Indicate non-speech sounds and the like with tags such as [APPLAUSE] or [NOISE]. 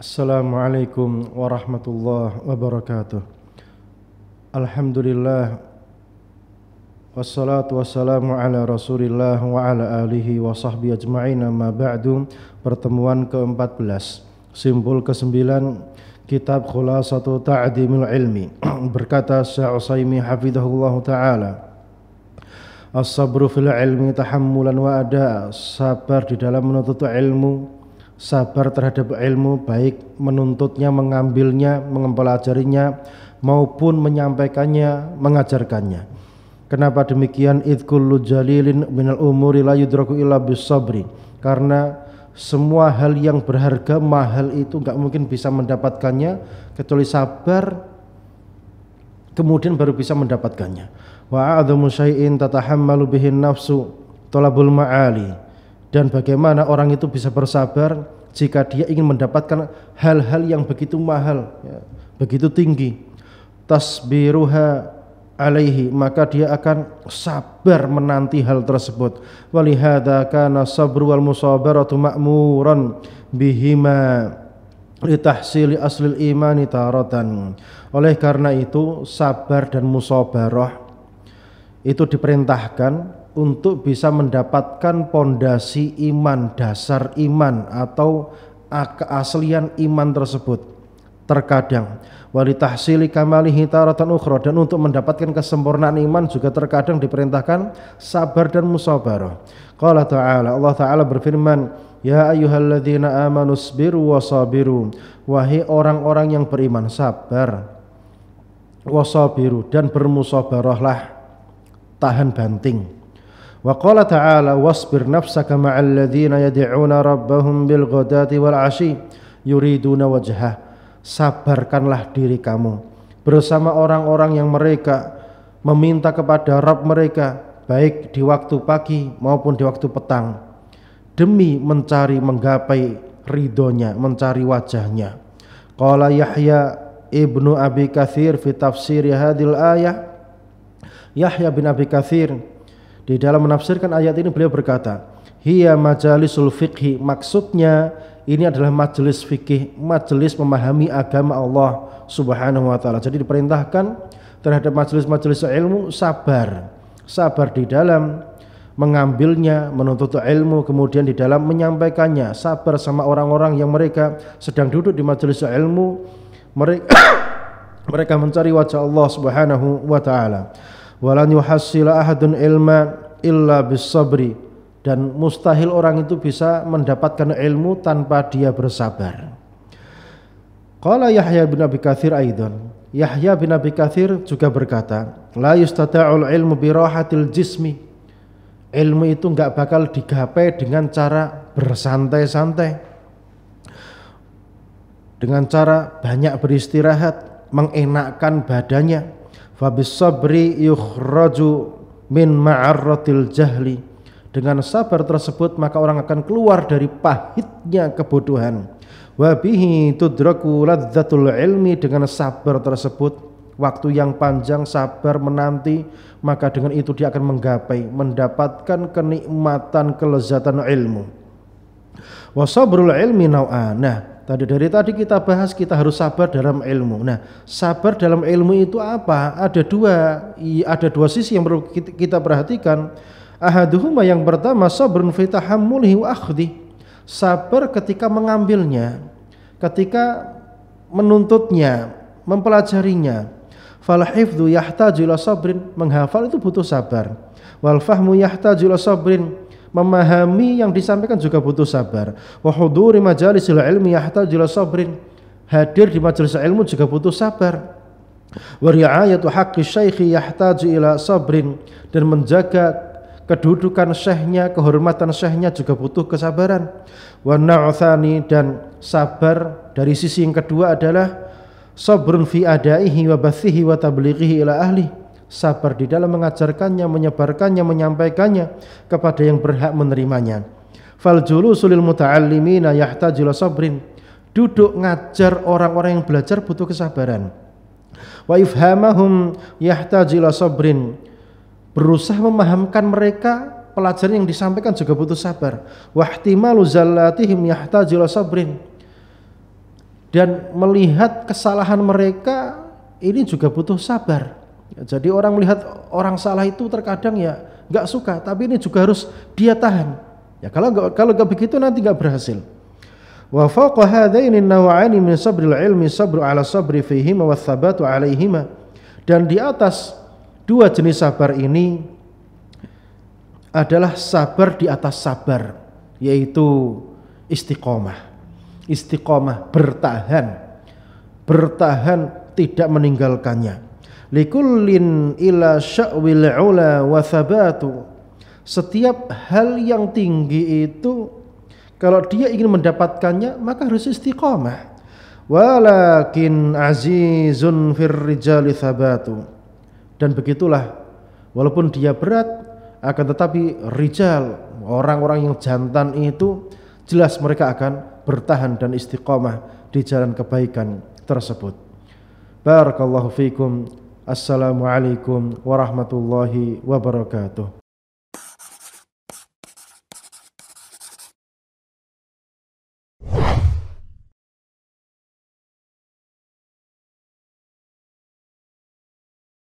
Assalamualaikum warahmatullahi wabarakatuh Alhamdulillah Wassalatu wassalamu ala rasulillah wa ala alihi wa sahbihi ajma'in ma ba'du Pertemuan ke-14 Simpul ke-9 Kitab Khulasatu Ta'adimil Ilmi [CLEARS THROAT] Berkata Syekh Usaimi hafidhahullah ta'ala As-sabru fil ilmi tahammulan wa ada Sabar di dalam menuntut ilmu sabar terhadap ilmu baik menuntutnya, mengambilnya, mempelajarinya maupun menyampaikannya, mengajarkannya. Kenapa demikian? Idkullu jalilin minal umuri la yudraku illa bisabri. Karena semua hal yang berharga mahal itu nggak mungkin bisa mendapatkannya kecuali sabar kemudian baru bisa mendapatkannya wa a'dhamu syai'in tatahammalu bihin nafsu talabul ma'ali dan bagaimana orang itu bisa bersabar jika dia ingin mendapatkan hal-hal yang begitu mahal, ya, begitu tinggi. Tasbiruha alaihi maka dia akan sabar menanti hal tersebut. Walihada kana sabru wal musabaratu ma'muran bihima litahsili aslil imani taratan. Oleh karena itu sabar dan musabarah itu diperintahkan untuk bisa mendapatkan pondasi iman, dasar iman atau keaslian iman tersebut. Terkadang walitahsili kamalihi taratan ukhra dan untuk mendapatkan kesempurnaan iman juga terkadang diperintahkan sabar dan musabarah. Qala ta'ala Allah taala berfirman, "Ya ayyuhalladzina amanu sabiru wasabiru." Wahai orang-orang yang beriman, sabar. Wasabiru dan bermusabarahlah. Tahan banting وقال تعالى واصبر نفسك مع الذين يدعون ربهم بالغداة والعشي يريدون وجهه sabarkanlah diri kamu bersama orang-orang yang mereka meminta kepada Rabb mereka baik di waktu pagi maupun di waktu petang demi mencari menggapai ridhonya mencari wajahnya qala Yahya ibnu Abi katsir fi tafsir hadil ayah Yahya bin Abi katsir di dalam menafsirkan ayat ini beliau berkata, "Hiya majalisul fiqhi." Maksudnya ini adalah majelis fikih, majelis memahami agama Allah Subhanahu wa taala. Jadi diperintahkan terhadap majelis-majelis ilmu sabar. Sabar di dalam mengambilnya, menuntut ilmu, kemudian di dalam menyampaikannya, sabar sama orang-orang yang mereka sedang duduk di majelis ilmu, mereka [COUGHS] mereka mencari wajah Allah Subhanahu wa taala walan yuhassila ahadun ilma illa bisabri dan mustahil orang itu bisa mendapatkan ilmu tanpa dia bersabar. Qala Yahya bin Abi Katsir aidan. Yahya bin Abi Katsir juga berkata, la yustata'ul ilmu bi rahatil jismi. Ilmu itu nggak bakal digapai dengan cara bersantai-santai. Dengan cara banyak beristirahat, mengenakkan badannya, Fabi sabri yukhraju min ma'arratil jahli. Dengan sabar tersebut maka orang akan keluar dari pahitnya kebodohan. Wabihi tudraku ladzatul ilmi dengan sabar tersebut waktu yang panjang sabar menanti maka dengan itu dia akan menggapai mendapatkan kenikmatan kelezatan ilmu wasabrul ilmi naw'ana nah, Tadi dari tadi kita bahas kita harus sabar dalam ilmu. Nah, sabar dalam ilmu itu apa? Ada dua, ada dua sisi yang perlu kita perhatikan. Ahaduhuma yang pertama sabrun fi tahammulihi wa akhdih. Sabar ketika mengambilnya, ketika menuntutnya, mempelajarinya. Fal yahta yahtaju sabrin, menghafal itu butuh sabar. Wal fahmu yahtaju sabrin, memahami yang disampaikan juga butuh sabar wa huduri majalisil ilmi yahtaj sabrin hadir di majelis ilmu juga butuh sabar wa riayatu haqqi syaikhi yahtaj ila sabrin dan menjaga kedudukan syekhnya, kehormatan syekhnya juga butuh kesabaran. Wa na'uthani dan sabar dari sisi yang kedua adalah sabrun fi adaihi wa bathihi wa tablighihi ila ahli sabar di dalam mengajarkannya, menyebarkannya, menyampaikannya kepada yang berhak menerimanya. Fal julusul muta'allimina yahtajul sabrin. Duduk ngajar orang-orang yang belajar butuh kesabaran. Wa ifhamahum yahtajul sabrin. Berusaha memahamkan mereka pelajaran yang disampaikan juga butuh sabar. Wahtimalu zallatihim yahtajul sabrin. Dan melihat kesalahan mereka ini juga butuh sabar jadi orang melihat orang salah itu terkadang ya nggak suka, tapi ini juga harus dia tahan. Ya kalau gak, kalau nggak begitu nanti nggak berhasil. Wa hadaini min sabril ilmi sabru ala sabri fihima wa thabatu Dan di atas dua jenis sabar ini adalah sabar di atas sabar, yaitu istiqomah. Istiqomah bertahan, bertahan tidak meninggalkannya likullin ila sya'wil ula wa thabatu setiap hal yang tinggi itu kalau dia ingin mendapatkannya maka harus istiqamah walakin azizun firrijali thabatu dan begitulah walaupun dia berat akan tetapi rijal orang-orang yang jantan itu jelas mereka akan bertahan dan istiqamah di jalan kebaikan tersebut Barakallahu fiikum. Assalamualaikum warahmatullahi wabarakatuh.